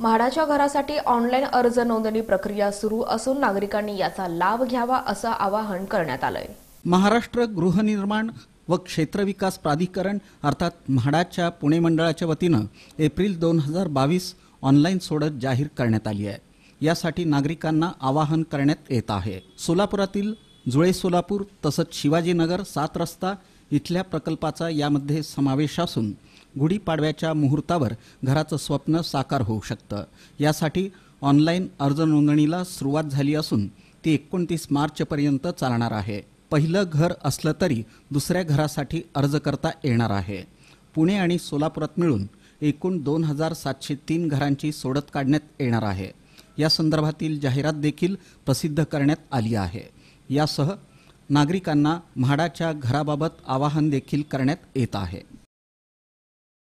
म्हाडाच्या घरासाठी ऑनलाईन अर्ज नोंदणी प्रक्रिया सुरू असून नागरिकांनी याचा लाभ घ्यावा असं आवाहन करण्यात आलंय महाराष्ट्र गृहनिर्माण व क्षेत्रविकास प्राधिकरण अर्थात म्हाडाच्या पुणे मंडळाच्या वतीनं एप्रिल दोन हजार बावीस ऑनलाईन सोडत जाहीर करण्यात आली आहे यासाठी नागरिकांना आवाहन करण्यात येत आहे सोलापुरातील जुळे सोलापूर तसंच शिवाजीनगर सात रस्ता इथल्या प्रकल्पाचा यामध्ये समावेश असून गुढीपाडव्याच्या मुहूर्तावर घराचं स्वप्न साकार होऊ शकतं यासाठी ऑनलाईन अर्ज नोंदणीला सुरुवात झाली असून ती एकोणतीस मार्चपर्यंत चालणार आहे पहिलं घर असलं तरी दुसऱ्या घरासाठी अर्ज करता येणार आहे पुणे आणि सोलापुरात मिळून एकूण दोन हजार सातशे तीन घरांची सोडत काढण्यात येणार आहे या संदर्भातील जाहिरात देखील प्रसिद्ध करण्यात आली आहे यासह नागरिकांना म्हाडाच्या घराबाबत आवाहन देखील करण्यात येत आहे